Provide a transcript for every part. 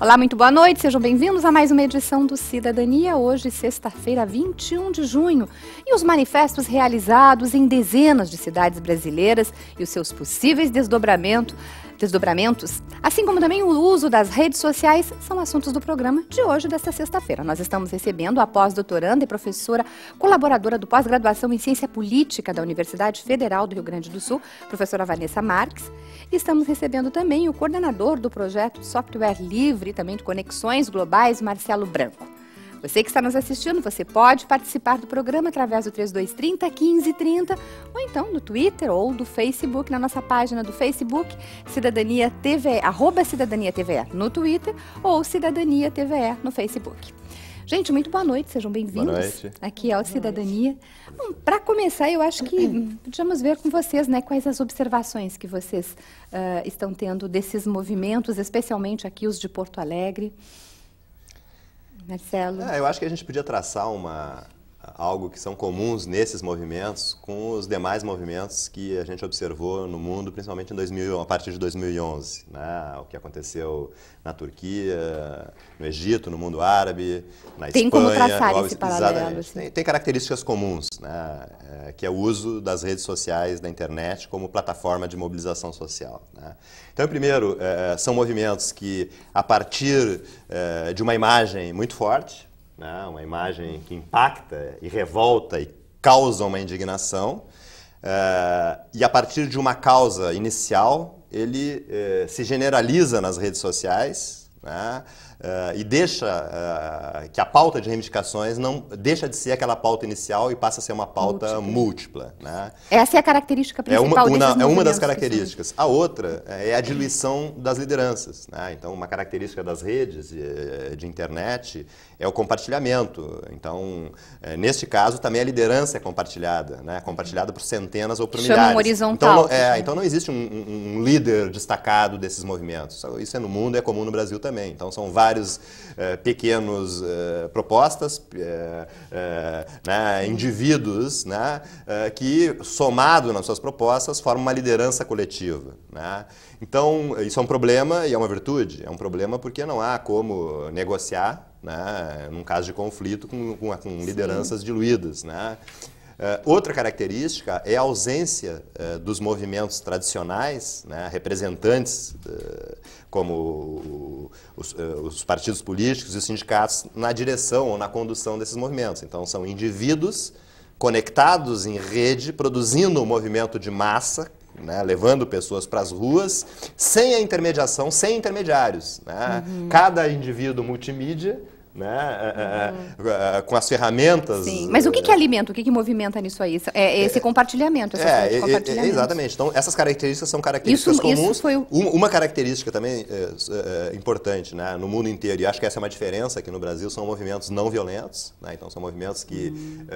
Olá, muito boa noite, sejam bem-vindos a mais uma edição do Cidadania, hoje, sexta-feira, 21 de junho. E os manifestos realizados em dezenas de cidades brasileiras e os seus possíveis desdobramentos desdobramentos, assim como também o uso das redes sociais, são assuntos do programa de hoje, desta sexta-feira. Nós estamos recebendo a pós-doutoranda e professora colaboradora do pós-graduação em Ciência Política da Universidade Federal do Rio Grande do Sul, professora Vanessa Marques, e estamos recebendo também o coordenador do projeto Software Livre, também de Conexões Globais, Marcelo Branco. Você que está nos assistindo, você pode participar do programa através do 3230 1530 ou então no Twitter ou do Facebook, na nossa página do Facebook, Cidadania TV, arroba Cidadania TVE no Twitter ou Cidadania TVE no Facebook. Gente, muito boa noite, sejam bem-vindos aqui ao Cidadania. Para começar, eu acho que podíamos ver com vocês né, quais as observações que vocês uh, estão tendo desses movimentos, especialmente aqui os de Porto Alegre. Marcelo? É, eu acho que a gente podia traçar uma, algo que são comuns nesses movimentos com os demais movimentos que a gente observou no mundo, principalmente em 2000, a partir de 2011, né? o que aconteceu na Turquia, no Egito, no mundo árabe, na tem Espanha. Tem como traçar esse assim, paralelo. Assim? Tem, tem, características comuns, né? É, que é o uso das redes sociais, da internet, como plataforma de mobilização social. Né? Então, primeiro, é, são movimentos que, a partir é, de uma imagem muito forte, né? uma imagem que impacta e revolta e causa uma indignação. Uh, e a partir de uma causa inicial, ele uh, se generaliza nas redes sociais, né? Uh, e deixa uh, que a pauta de reivindicações não deixa de ser aquela pauta inicial e passa a ser uma pauta múltipla. múltipla né? Essa é a característica principal. É uma, uma é uma das características. A outra é a diluição das lideranças. Né? Então, uma característica das redes eh, de, internet é o compartilhamento. Então, eh, neste caso, também a liderança é compartilhada, né? compartilhada por centenas ou por Chama milhares. Um horizontal. Então, é, assim. então não existe um, um, líder destacado desses movimentos. Isso é no mundo, é comum no Brasil também. Então, são vários eh, pequenos eh, propostas, eh, né, indivíduos, né, que, somado nas suas propostas, formam uma liderança coletiva. Né? Então, isso é um problema e é uma virtude. É um problema porque não há como negociar né? num caso de conflito, com, com, com lideranças diluídas. Né? É, outra característica é a ausência uh, dos movimentos tradicionais, né, representantes uh, como os, os, partidos políticos e os sindicatos na direção ou na condução desses movimentos. Então, são indivíduos conectados em rede, produzindo um movimento de massa, né, levando pessoas para as ruas, sem a intermediação, sem intermediários. Né? Uhum. Cada indivíduo multimídia né? É, é, é, uhum. com as ferramentas. Sim. Mas o que, que alimenta, o que, que movimenta nisso aí? É esse é, compartilhamento, essa é, compartilhamento. Exatamente. Então, essas características são características isso, comuns. Isso o... Uma característica também é, importante né? no mundo inteiro, e acho que essa é uma diferença aqui no Brasil, são movimentos não violentos. Né? Então, são movimentos que uhum.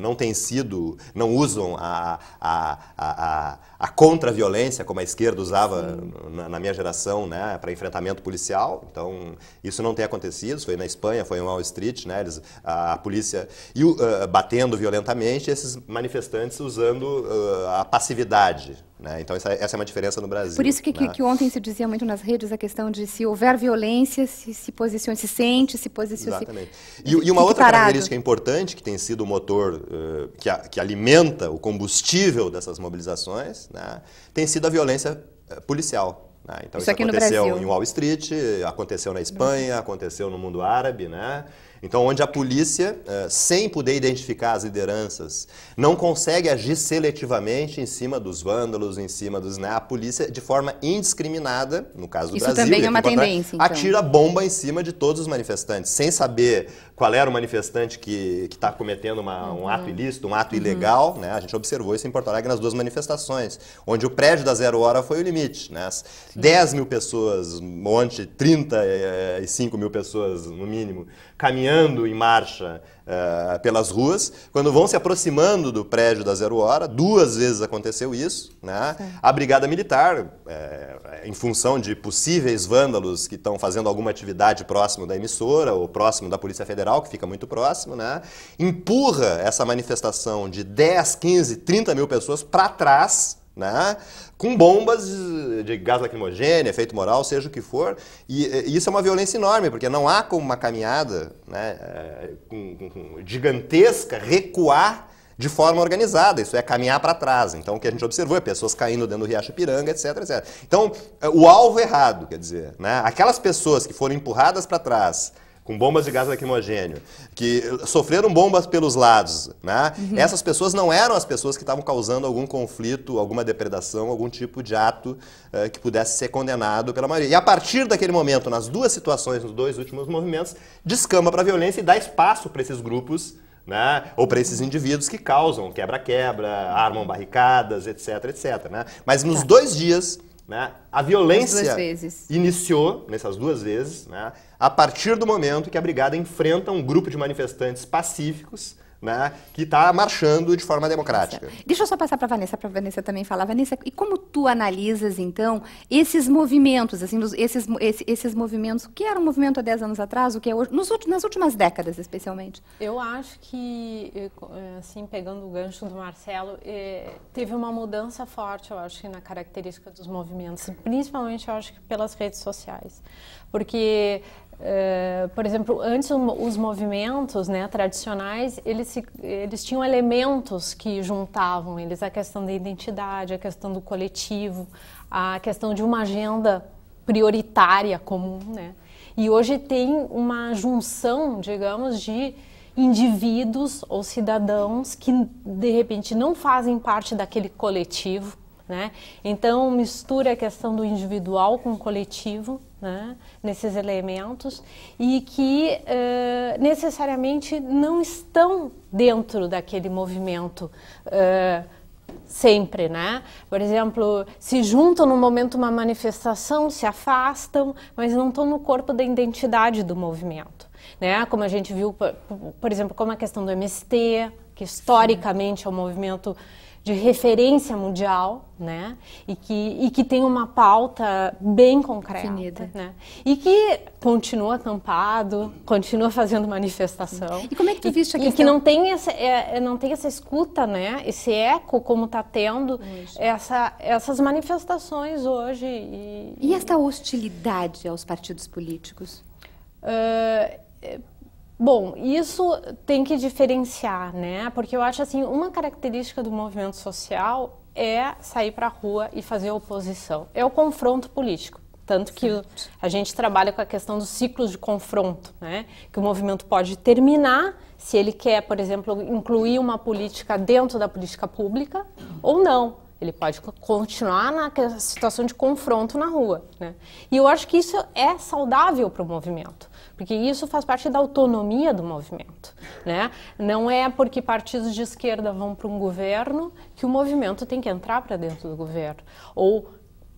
não têm sido, não usam a, a, a, a contra-violência como a esquerda usava na, na, minha geração né? para enfrentamento policial. Então, isso não tem acontecido, isso foi na Espanha, foi em Wall Street, né? Eles, a, a polícia e, uh, batendo violentamente, esses manifestantes usando uh, a passividade, né? Então, essa, essa, é uma diferença no Brasil. Por isso que, né? que, que, ontem se dizia muito nas redes a questão de se houver violência, se, se se sente, se posiciona. Exatamente. Se, e, e, uma outra parado. característica importante que tem sido o motor uh, que, a, que, alimenta o combustível dessas mobilizações né? tem sido a violência policial. Né? Então isso, isso aconteceu em Wall Street, aconteceu na Espanha, aconteceu no mundo árabe, né? Então, onde a polícia, eh, sem poder identificar as lideranças, não consegue agir seletivamente em cima dos vândalos, em cima dos. Né? A polícia, de forma indiscriminada, no caso do Isso Brasil, também é uma tendência, então. atira bomba em cima de todos os manifestantes, sem saber qual era o manifestante que está cometendo uma, um uhum. ato ilícito, um ato uhum. ilegal. Né? A gente observou isso em Porto Alegre nas duas manifestações, onde o prédio da zero hora foi o limite. Né? 10 mil pessoas, um monte, 35 eh, eh, mil pessoas no mínimo, caminhando em marcha uh, pelas ruas. Quando vão se aproximando do prédio da Zero Hora, duas vezes aconteceu isso. Né? A Brigada Militar, é, em função de possíveis vândalos que estão fazendo alguma atividade próximo da emissora ou próximo da Polícia Federal, que fica muito próximo, né? empurra essa manifestação de 10, 15, 30 mil pessoas para trás né? com bombas de gás lacrimogêneo, efeito moral, seja o que for. E, e, isso é uma violência enorme, porque não há como uma caminhada né, eh, gigantesca recuar de forma organizada, isso é caminhar para trás. Então, o que a gente observou é pessoas caindo dentro do Riacho Piranga, etc, etc. Então, eh, o alvo errado, quer dizer, né? aquelas pessoas que foram empurradas para trás com bombas de gás lacrimogênio, que sofreram bombas pelos lados, né? Uhum. Essas pessoas não eram as pessoas que estavam causando algum conflito, alguma depredação, algum tipo de ato uh, que pudesse ser condenado pela maioria. E a partir daquele momento, nas duas situações, nos dois últimos movimentos, descamba para a violência e dá espaço para esses grupos né? ou para esses indivíduos que causam quebra-quebra, armam barricadas, etc, etc. Né? Mas nos tá. dois dias né? A violência iniciou nessas duas vezes, né? a partir do momento que a brigada enfrenta um grupo de manifestantes pacíficos né, que está marchando de forma democrática. Deixa eu só passar para a Vanessa, para a Vanessa também falar. Vanessa, e como tu analisas, então, esses movimentos, assim, esses, esses, esses movimentos, o que era um movimento há 10 anos atrás, o que é hoje, nos, nas últimas décadas, especialmente? Eu acho que, eh, eh, assim, pegando o gancho do Marcelo, eh, teve uma mudança forte, eu acho, na característica dos movimentos, principalmente, eu acho pelas redes sociais. Porque eh, por exemplo, antes os movimentos né, tradicionais, eles, se, eles tinham elementos que juntavam eles, a questão da identidade, a questão do coletivo, a questão de uma agenda prioritária comum, né? E hoje tem uma junção, digamos, de indivíduos ou cidadãos que de repente não fazem parte daquele coletivo, né? Então, mistura a questão do individual com o coletivo né? nesses elementos e que uh, necessariamente não estão dentro daquele movimento. Uh, sempre, né? Por exemplo, se juntam no momento uma manifestação, se afastam, mas não estão no corpo da identidade do movimento, né? Como a gente viu, por, por exemplo, como a questão do MST, que historicamente é um movimento de referência mundial, né? E que, e que tem uma pauta bem concreta, né? E que continua tampado, continua fazendo manifestação. E como é que tu viste a questão? E que não tem essa, é, é, não tem essa escuta, né? Esse eco como está tendo essa, essas manifestações hoje. E, e essa hostilidade aos partidos políticos? Uh, Bom, isso tem que diferenciar, né? Porque eu acho assim, uma característica do movimento social é sair para a rua e fazer oposição. É o confronto político. Tanto que a gente trabalha com a questão dos ciclos de confronto, né? Que o movimento pode terminar se ele quer, por exemplo, incluir uma política dentro da política pública ou não. Ele pode continuar na situação de confronto na rua. Né? E eu acho que isso é saudável para o movimento, porque isso faz parte da autonomia do movimento. Né? Não é porque partidos de esquerda vão para um governo que o movimento tem que entrar para dentro do governo. Ou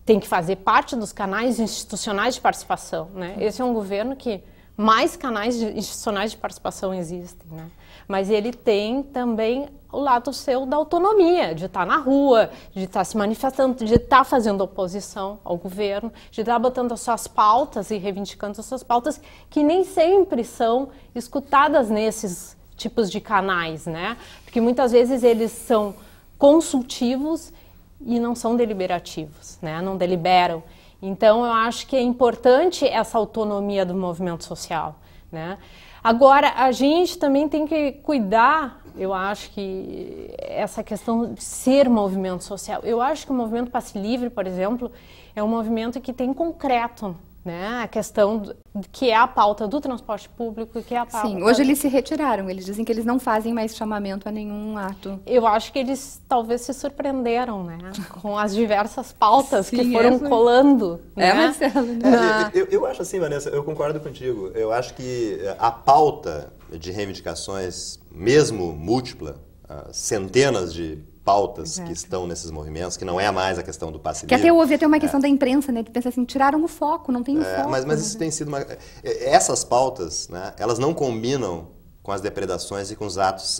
tem que fazer parte dos canais institucionais de participação. Né? Esse é um governo que mais canais institucionais de participação existem. Né? mas ele tem também o lado seu da autonomia, de estar tá na rua, de estar tá se manifestando, de estar tá fazendo oposição ao governo, de estar botando as suas pautas e reivindicando as suas pautas, que nem sempre são escutadas nesses tipos de canais, né? Porque muitas vezes eles são consultivos e não são deliberativos, né? Não deliberam. Então eu acho que é importante essa autonomia do movimento social né? Agora, a gente também tem que cuidar, eu acho que essa questão de ser movimento social. Eu acho que o movimento Passe Livre, por exemplo, é um movimento que tem concreto né? A questão que é a pauta do transporte público, que é a pauta. Sim, hoje eles se retiraram. Eles dizem que eles não fazem mais chamamento a nenhum ato. Eu acho que eles talvez se surpreenderam, né? Com as diversas pautas Sim, que é, foram é, colando. É, né? Marcelo. Né? É, eu, eu, acho assim, Vanessa. Eu concordo contigo. Eu acho que eh, a pauta de reivindicações, mesmo múltipla, ah, centenas de pautas Exato. que estão nesses movimentos, que não é mais a questão do passe que livre. Que até houve até uma é. questão é. da imprensa, né, que pensa assim, tiraram o foco, não tem é, foco. Mas, mas né? isso tem sido uma... É, é, essas pautas, né, elas não combinam com as depredações e com os atos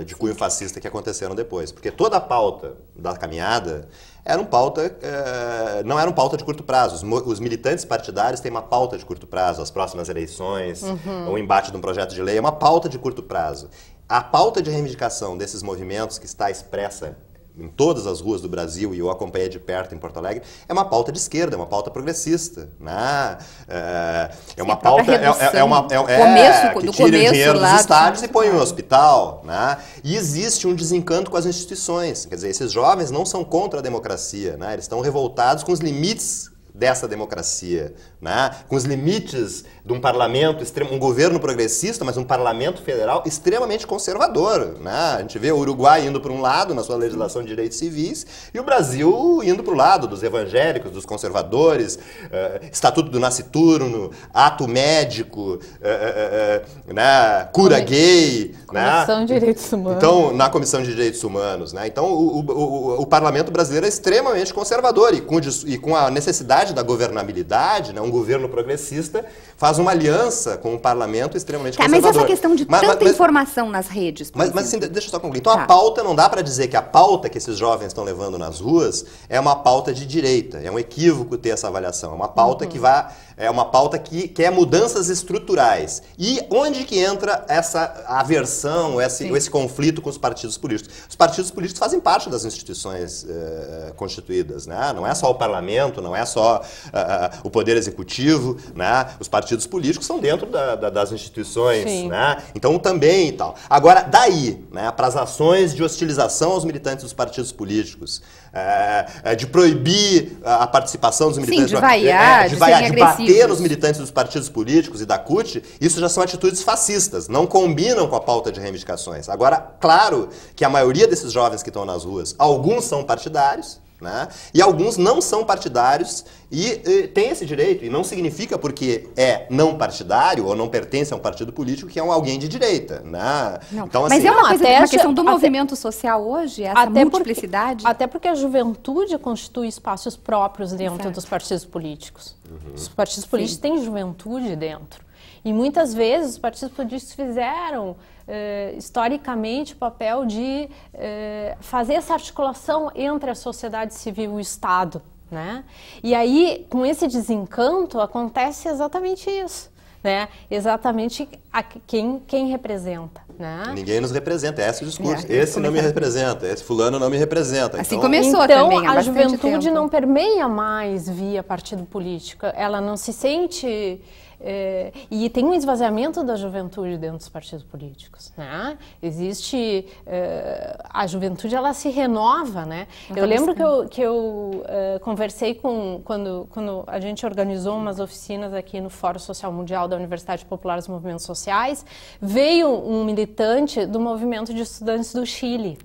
uh, de cunho fascista que aconteceram depois. Porque toda a pauta da caminhada era um pauta, uh, não era um pauta de curto prazo. Os, os, militantes partidários têm uma pauta de curto prazo, as próximas eleições, uhum. o embate de um projeto de lei, é uma pauta de curto prazo. A pauta de reivindicação desses movimentos que está expressa em todas as ruas do Brasil e eu acompanhei de perto em Porto Alegre, é uma pauta de esquerda, é uma pauta progressista. Né? É, é uma pauta. Redução, é, é, é uma, é, é, começo, é, que tira o dinheiro dos estádios do e põe em um hospital. Né? E existe um desencanto com as instituições. Quer dizer, esses jovens não são contra a democracia, né? eles estão revoltados com os limites dessa democracia, né? com os limites de um parlamento um governo progressista, mas um parlamento federal extremamente conservador. Né? A gente vê o Uruguai indo para um lado na sua legislação de direitos civis e o Brasil indo para o lado dos evangélicos, dos conservadores, uh, Estatuto do Nasciturno, ato médico, uh, uh, né? cura gay gay. Né? Comissão né? de Direitos Humanos. Então, na Comissão de Direitos Humanos. Né? Então, o, o, o, o parlamento brasileiro é extremamente conservador e com, e com a necessidade da governabilidade, né? um governo progressista faz faz uma aliança com o parlamento extremamente tá, conservador. Mas essa questão de mas, tanta mas, informação nas redes. Mas, mas assim, deixa eu só concluir. Então tá. a pauta, não dá para dizer que a pauta que esses jovens estão levando nas ruas é uma pauta de direita. É um equívoco ter essa avaliação. É uma pauta uhum. que vai é uma pauta que quer é mudanças estruturais. E onde que entra essa aversão, esse, esse conflito com os partidos políticos? Os partidos políticos fazem parte das instituições uh, constituídas, né? Não é só o parlamento, não é só uh, o poder executivo, né? Os partidos políticos são dentro da, da, das instituições, né? Então também e tal. Agora, daí, né, para as ações de hostilização aos militantes dos partidos políticos, é, é, de proibir a participação dos militantes. Sim, de vaiar, é, é de, vaiar, de bater os militantes dos partidos políticos e da CUT, isso já são atitudes fascistas, não combinam com a pauta de reivindicações. Agora, claro que a maioria desses jovens que estão nas ruas, alguns são partidários, né? E alguns não são partidários e, e têm esse direito. E não significa porque é não partidário ou não pertence a um partido político que é um alguém de direita. Né? Não. Então, assim, Mas é uma, coisa, até, uma questão do até, movimento social hoje, essa até multiplicidade. Porque, até porque a juventude constitui espaços próprios dentro Exato. dos partidos políticos. Uhum. Os partidos políticos Sim. têm juventude dentro. E muitas vezes os partidos políticos fizeram eh, historicamente o papel de eh, fazer essa articulação entre a sociedade civil e o Estado. Né? E aí, com esse desencanto, acontece exatamente isso. Né? Exatamente a quem, quem representa. Né? Ninguém nos representa, é esse é o discurso. É, esse não me representa, esse fulano não me representa. Assim então, começou então, também, a juventude tempo. não permeia mais via partido político. Ela não se sente é, e tem um esvaziamento da juventude dentro dos partidos políticos, né? Existe é, a juventude, ela se renova, né? eu lembro que eu, que eu é, conversei com quando quando a gente organizou umas oficinas aqui no Fórum Social Mundial da Universidade Popular dos Movimentos Sociais, veio um militante do movimento de estudantes do Chile.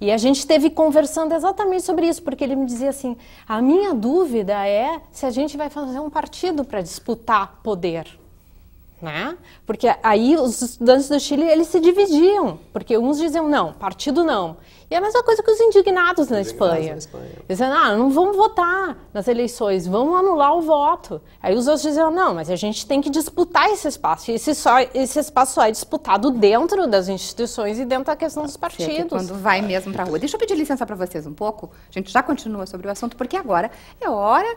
E a gente esteve conversando exatamente sobre isso, porque ele me dizia assim: a minha dúvida é se a gente vai fazer um partido para disputar poder. Né? Porque aí os estudantes do Chile eles se dividiam, porque uns diziam não, partido não. E é a mesma coisa que os indignados, os na, indignados Espanha. na Espanha. Dizendo, ah, não vamos votar nas eleições, vamos anular o voto. Aí os outros dizem, não, mas a gente tem que disputar esse espaço. E esse, só, esse espaço só é disputado dentro das instituições e dentro da questão dos partidos. Quando vai mesmo para a rua. Deixa eu pedir licença para vocês um pouco. A gente já continua sobre o assunto, porque agora é hora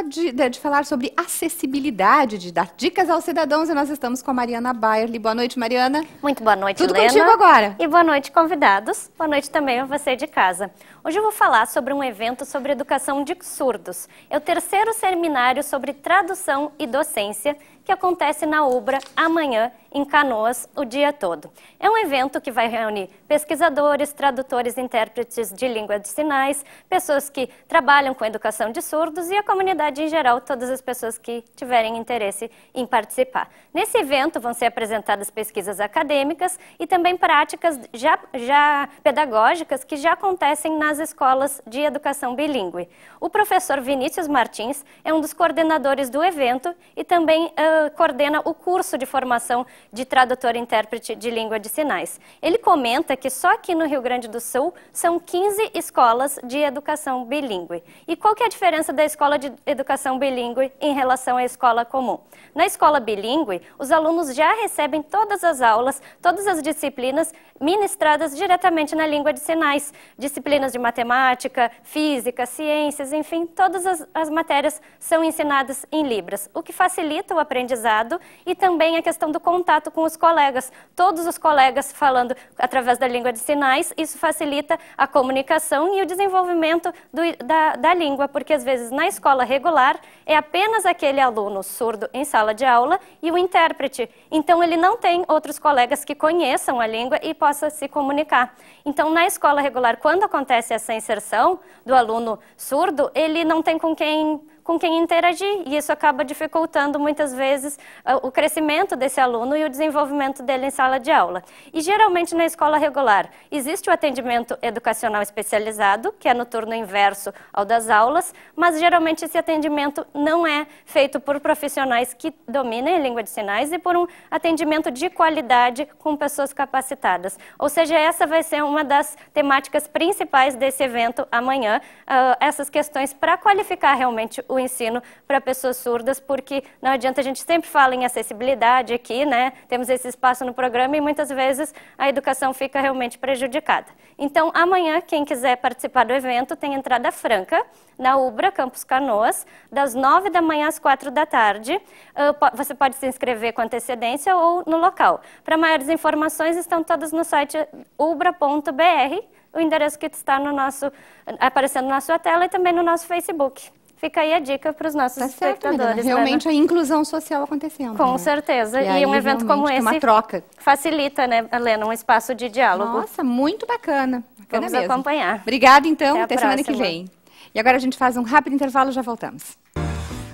uh, de, de falar sobre acessibilidade, de dar dicas aos cidadãos. E nós estamos com a Mariana Bayerli. Boa noite, Mariana. Muito boa noite, Tudo Tudo contigo agora. E boa noite, convidados. Boa noite também também a você de casa. Hoje eu vou falar sobre um evento sobre educação de surdos. É o terceiro seminário sobre tradução e docência que acontece na UBRA amanhã em Canoas o dia todo. É um evento que vai reunir pesquisadores, tradutores, intérpretes de língua de sinais, pessoas que trabalham com educação de surdos e a comunidade em geral, todas as pessoas que tiverem interesse em participar. Nesse evento vão ser apresentadas pesquisas acadêmicas e também práticas já, já pedagógicas que já acontecem nas escolas de educação bilíngue. O professor Vinícius Martins é um dos coordenadores do evento e também uh, coordena o curso de formação de tradutor e intérprete de língua de sinais. Ele comenta que só aqui no Rio Grande do Sul são 15 escolas de educação bilíngue. E qual que é a diferença da escola de educação bilíngue em relação à escola comum? Na escola bilíngue, os alunos já recebem todas as aulas, todas as disciplinas ministradas diretamente na língua de sinais. Disciplinas de matemática, física, ciências, enfim, todas as, as matérias são ensinadas em Libras, o que facilita o aprendizado e também a questão do contato contato com os colegas, todos os colegas falando através da língua de sinais, isso facilita a comunicação e o desenvolvimento do, da, da língua, porque às vezes na escola regular é apenas aquele aluno surdo em sala de aula e o intérprete. Então ele não tem outros colegas que conheçam a língua e possa se comunicar. Então na escola regular, quando acontece essa inserção do aluno surdo, ele não tem com quem com quem interagir, e isso acaba dificultando muitas vezes ah, o crescimento desse aluno e o desenvolvimento dele em sala de aula. E geralmente na escola regular existe o atendimento educacional especializado, que é no turno inverso ao das aulas, mas geralmente esse atendimento não é feito por profissionais que dominem a língua de sinais e por um atendimento de qualidade com pessoas capacitadas. Ou seja, essa vai ser uma das temáticas principais desse evento amanhã, uh, essas questões para qualificar realmente o ensino para pessoas surdas, porque não adianta, a gente sempre fala em acessibilidade aqui, né? Temos esse espaço no programa e muitas vezes a educação fica realmente prejudicada. Então, amanhã, quem quiser participar do evento, tem entrada franca na UBRA, Campus Canoas, das 9 da manhã às 4 da tarde. Ah, você pode se inscrever com antecedência ou no local. Para maiores informações, estão todas no site ubra.br, o endereço que está no nosso, aparecendo na sua tela e também no nosso Facebook. Fica aí a dica para os nossos tá certo, espectadores. Menina. Né, realmente né? a inclusão social acontecendo. Com né? certeza. E, e aí, um evento como esse uma troca. facilita, né, Helena, um espaço de diálogo. Nossa, muito bacana. bacana Vamos mesmo. acompanhar. Obrigada, então. Até, até semana que vem. E agora a gente faz um rápido intervalo e já voltamos.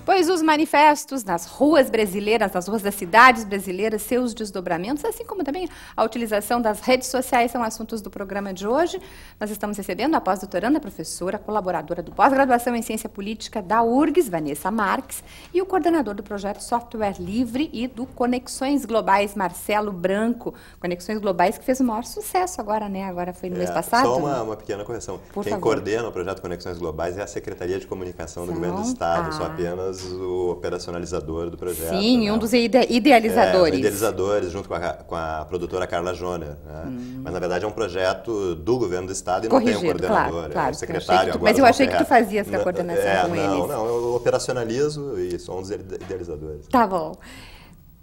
Pois os manifestos nas ruas brasileiras, nas ruas das cidades brasileiras, seus desdobramentos, assim como também a utilização das redes sociais, são assuntos do programa de hoje. Nós estamos recebendo a pós-doutoranda, professora, colaboradora do pós-graduação em ciência política da URGS, Vanessa Marques, e o coordenador do projeto Software Livre e do Conexões Globais, Marcelo Branco. Conexões Globais que fez o maior sucesso agora, né? Agora foi no é, mês passado. Só uma, né? uma pequena correção. Por Quem favor. coordena o projeto Conexões Globais é a Secretaria de Comunicação do Governo do Estado, ah. só apenas o operacionalizador do projeto. Sim, né? um dos ide idealizadores. É, idealizadores, junto com a, com a, produtora Carla Jona. Né? Hum. Mas, na verdade, é um projeto do governo do Estado e Corrigido, não tem um coordenador, é, claro, claro, é um secretário. Tu, agora, mas eu achei que tu fazia essa coordenação é, com não, eles. Não, não, eu operacionalizo e sou um dos idealizadores. Tá bom.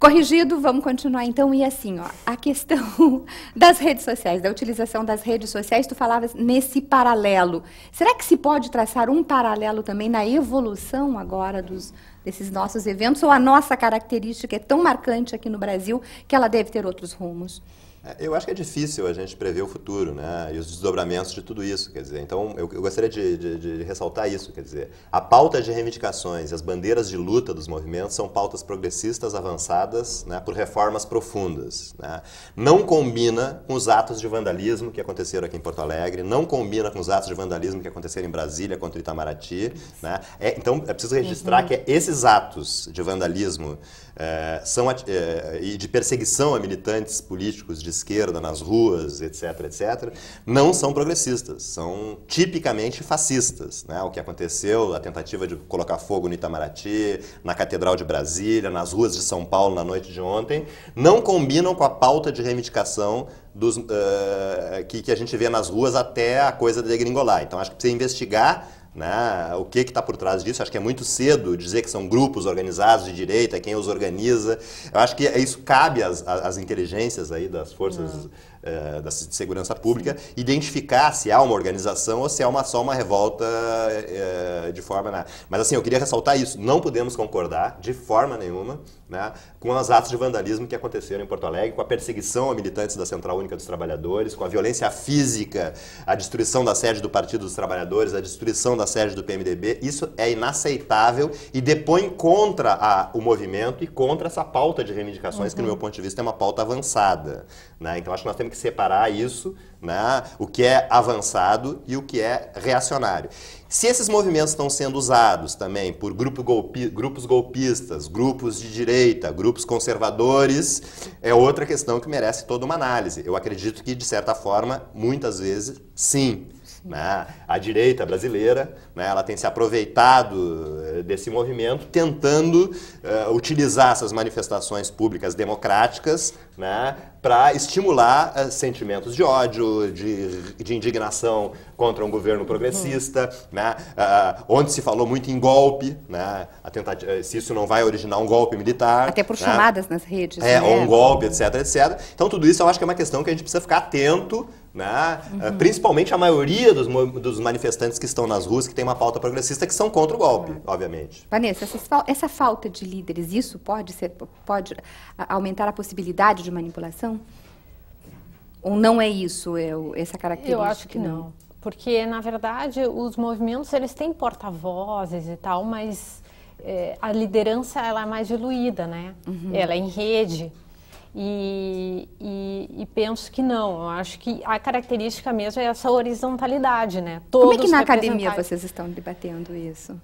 Corrigido, vamos continuar então. E assim, ó, a questão das redes sociais, da utilização das redes sociais, tu falavas nesse paralelo. Será que se pode traçar um paralelo também na evolução agora dos, desses nossos eventos? Ou a nossa característica é tão marcante aqui no Brasil que ela deve ter outros rumos? É, eu acho que é difícil a gente prever o futuro, né? E os desdobramentos de tudo isso, quer dizer. Então, eu, eu gostaria de, de, de, ressaltar isso, quer dizer. A pauta de reivindicações e as bandeiras de luta dos movimentos são pautas progressistas avançadas, né? Por reformas profundas, né? Não combina com os atos de vandalismo que aconteceram aqui em Porto Alegre, não combina com os atos de vandalismo que aconteceram em Brasília contra Itamaraty, né? É, então, é preciso registrar uhum. que é esses atos de vandalismo é, são, é, e de perseguição a militantes políticos de esquerda nas ruas, etc., etc., não são progressistas, são tipicamente fascistas. Né? O que aconteceu, a tentativa de colocar fogo no Itamaraty, na Catedral de Brasília, nas ruas de São Paulo na noite de ontem, não combinam com a pauta de reivindicação dos, uh, que, que a gente vê nas ruas até a coisa degringolar. Então, acho que precisa investigar né? O que está por trás disso? Acho que é muito cedo dizer que são grupos organizados de direita, quem os organiza. Eu acho que isso cabe às, às inteligências aí das forças eh, da segurança pública Sim. identificar se há uma organização ou se é uma, só uma revolta eh, eh, de forma. Mas assim, eu queria ressaltar isso: não podemos concordar de forma nenhuma né, com os atos de vandalismo que aconteceram em Porto Alegre, com a perseguição a militantes da Central Única dos Trabalhadores, com a violência física, a destruição da sede do Partido dos Trabalhadores, a destruição da sede do PMDB. Isso é inaceitável e depõe contra a, o movimento e contra essa pauta de reivindicações, uhum. que, no uhum. meu ponto de vista, é uma pauta avançada. Né? Então, acho que nós temos que separar isso né? o que é avançado e o que é reacionário. Se esses movimentos estão sendo usados também por grupo golpi grupos golpistas, grupos de direita, grupos conservadores, é outra questão que merece toda uma análise. Eu acredito que, de certa forma, muitas vezes, sim. Né? A direita brasileira né, ela tem se aproveitado eh, desse movimento, tentando uh, utilizar essas manifestações públicas democráticas né, para estimular uh, sentimentos de ódio, de, de, indignação contra um governo progressista, uhum. né? Uh, onde se falou muito em golpe, né? Tentativa, eh, se isso não vai originar um golpe militar. Até por né? chamadas nas redes. É, né? ou um golpe, etc, etc. Então tudo isso eu acho que é uma questão que a gente precisa ficar atento, né? Uhum. principalmente a maioria dos, dos, manifestantes que estão nas ruas, que tem uma pauta progressista, que são contra o golpe, uhum. obviamente. Vanessa, essa, essa falta de líderes, isso pode, ser, pode aumentar a possibilidade de manipulação? não? Ou não é isso, é essa característica? Eu acho que não. não. Porque, na verdade, os movimentos, eles têm porta-vozes e tal, mas é, a liderança, ela é mais diluída, né? Uhum. Ela é em rede. E, e, e, penso que não. Eu acho que a característica mesmo é essa horizontalidade, né? Todos Como é que na academia vocês estão debatendo isso?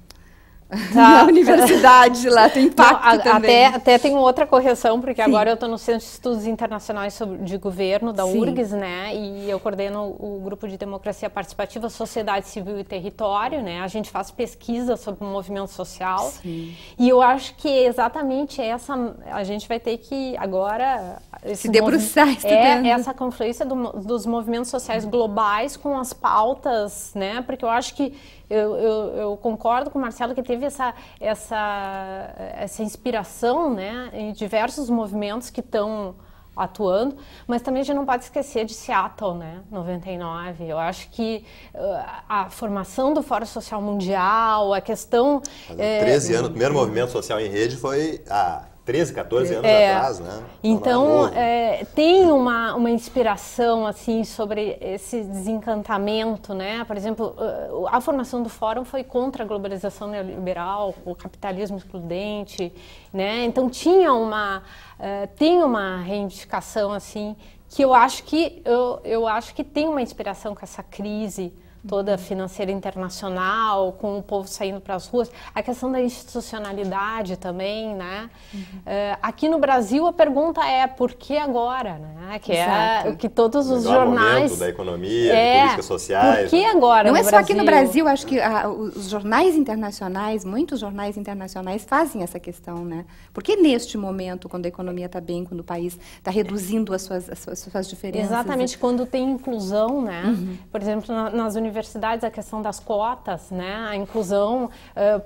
tá. na universidade lá, tem impacto Não, a, também. Até, até tem outra correção, porque Sim. agora eu estou no Centro de Estudos Internacionais sobre, de Governo, da Sim. URGS, né? E eu coordeno o grupo de democracia participativa, sociedade civil e território, né? A gente faz pesquisa sobre o movimento social. Sim. E eu acho que é exatamente essa, a gente vai ter que agora... Se debruçar é estudando. É essa confluência do, dos movimentos sociais globais com as pautas, né? Porque eu acho que eu, eu, eu, concordo com o Marcelo que teve essa, essa, essa inspiração né, em diversos movimentos que estão atuando, mas também a gente não pode esquecer de Seattle, né, 99. Eu acho que uh, a formação do Fórum Social Mundial, a questão... é, 13 eh, anos, o primeiro movimento social em rede foi a 13, 14 anos é, atrás, né? Então, tá é, tem uma, uma inspiração, assim, sobre esse desencantamento, né? Por exemplo, a formação do Fórum foi contra a globalização neoliberal, o capitalismo excludente, né? Então, tinha uma, uh, tem uma reivindicação, assim, que eu acho que, eu, eu acho que tem uma inspiração com essa crise, toda financeira internacional, com o povo saindo para as ruas, a questão da institucionalidade também, né? Uhum. Uh, aqui no Brasil a pergunta é por que agora, né? Que é Exato. é que todos os jornais da economia, é, de políticas sociais. Por que né? agora? Não é só Brasil? aqui no Brasil, acho que os jornais internacionais, muitos jornais internacionais fazem essa questão, né? Porque neste momento, quando a economia está bem, quando o país está reduzindo as suas, as suas, as suas diferenças, exatamente né? quando tem inclusão, né? Uhum. Por exemplo, na, nas universidades universidades, a questão das cotas, né? a inclusão,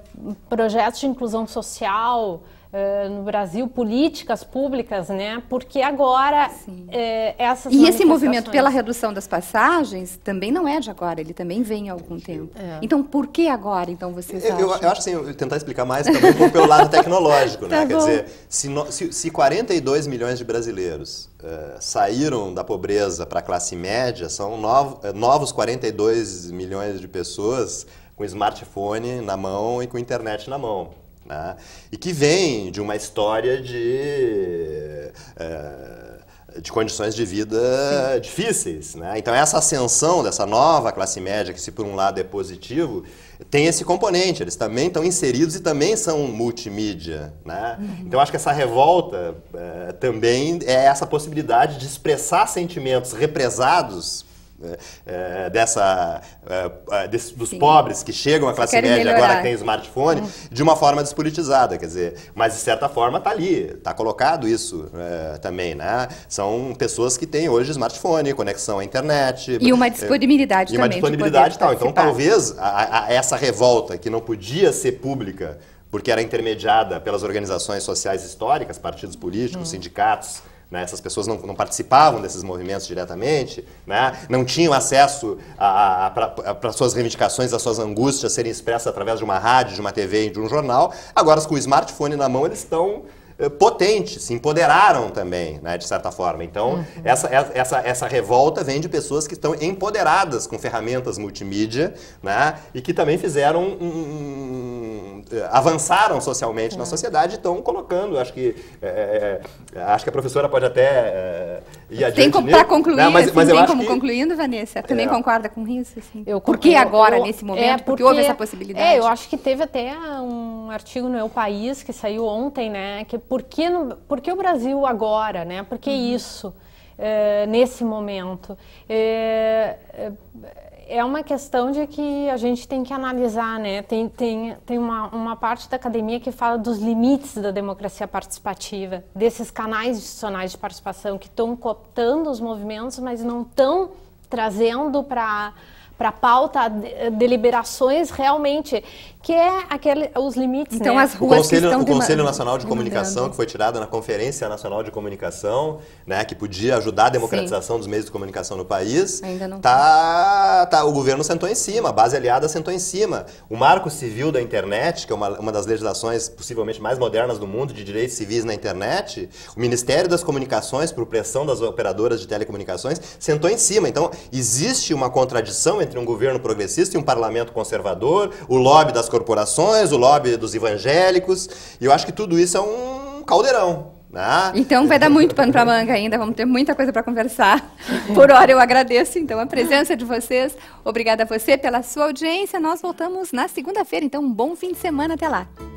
uh, projetos de inclusão social, eh, no Brasil políticas públicas, né? Porque agora é, essas e esse movimento pela redução das passagens também não é de agora, ele também vem há algum tempo. É. Então por que agora? Então vocês eu, eu, eu acho assim, eu tentar explicar mais também um pelo lado tecnológico, né? Tá Quer dizer, se, no, se, se 42 milhões de brasileiros uh, saíram da pobreza para a classe média, são novos, novos 42 milhões de pessoas com smartphone na mão e com internet na mão. Né? E que vem de uma história de. É, de condições de vida Sim. difíceis, né? Então essa ascensão dessa nova classe média, que se por um lado é positivo, tem esse componente. Eles também estão inseridos e também são multimídia, né? Uhum. Então acho que essa revolta é, também é essa possibilidade de expressar sentimentos represados é, é, dessa, é, desse, dos Sim. pobres que chegam à classe média melhorar. agora tem smartphone, hum. de uma forma despolitizada, quer dizer, mas de certa forma está ali, está colocado isso é, também, né? São pessoas que têm hoje smartphone, conexão à internet. E uma disponibilidade também. E uma disponibilidade tal. Então talvez a, a essa revolta que não podia ser pública, porque era intermediada pelas organizações sociais históricas, partidos políticos, hum. sindicatos, né? Essas pessoas não, não participavam desses movimentos diretamente, né? não tinham acesso para suas reivindicações, as suas angústias serem expressas através de uma rádio, de uma TV, de um jornal. Agora, com o smartphone na mão, eles estão eh, potentes, se empoderaram também, né, de certa forma. Então, uhum. essa, essa, essa revolta vem de pessoas que estão empoderadas com ferramentas multimídia né, e que também fizeram um, um, eh, avançaram socialmente uhum. na é. sociedade e estão colocando, acho que, é, acho que a professora pode até tem como para concluir, não, mas, assim, tem como que... concluindo, Vanessa? Também é. concorda com isso? Assim? Eu, por que agora, eu, nesse é momento? É porque, porque, houve essa possibilidade? É, eu acho que teve até um artigo no meu país que saiu ontem, né? Que por que, no, por que o Brasil agora, né? Por que uhum. isso? É, nesse momento. É, é uma questão de que a gente tem que analisar, né? Tem, tem, tem uma, uma parte da academia que fala dos limites da democracia participativa, desses canais institucionais de participação que estão cooptando os movimentos, mas não estão trazendo para para pauta eh, deliberações realmente que é aquele, os limites, então, né? as ruas o Conselho, que estão o Conselho Nacional de Comunicação, que foi tirado na Conferência Nacional de Comunicação, né, que podia ajudar a democratização Sim. dos meios de comunicação no país, Ainda não tá, tá, o governo sentou em cima, a base aliada sentou em cima. O Marco Civil da Internet, que é uma, uma das legislações possivelmente mais modernas do mundo de direitos civis na internet, o Ministério das Comunicações, por pressão das operadoras de telecomunicações, sentou em cima. Então, existe uma contradição entre um governo progressista e um parlamento conservador, o lobby das corporações, o lobby dos evangélicos, e eu acho que tudo isso é um caldeirão. Né? Então vai dar muito pano para manga ainda, vamos ter muita coisa para conversar. Por hora eu agradeço então a presença de vocês. Obrigada a você pela sua audiência. Nós voltamos na segunda-feira, então um bom fim de semana até lá.